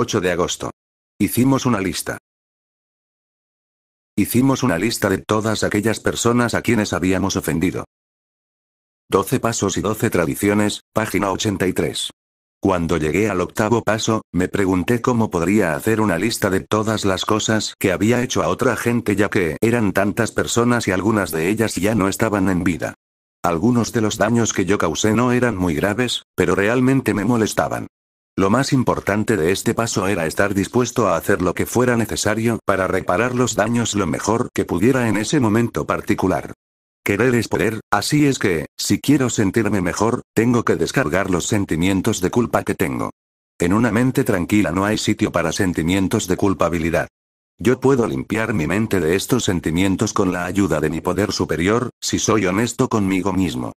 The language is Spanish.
8 de agosto. Hicimos una lista. Hicimos una lista de todas aquellas personas a quienes habíamos ofendido. 12 pasos y 12 tradiciones, página 83. Cuando llegué al octavo paso, me pregunté cómo podría hacer una lista de todas las cosas que había hecho a otra gente ya que eran tantas personas y algunas de ellas ya no estaban en vida. Algunos de los daños que yo causé no eran muy graves, pero realmente me molestaban. Lo más importante de este paso era estar dispuesto a hacer lo que fuera necesario para reparar los daños lo mejor que pudiera en ese momento particular. Querer es poder, así es que, si quiero sentirme mejor, tengo que descargar los sentimientos de culpa que tengo. En una mente tranquila no hay sitio para sentimientos de culpabilidad. Yo puedo limpiar mi mente de estos sentimientos con la ayuda de mi poder superior, si soy honesto conmigo mismo.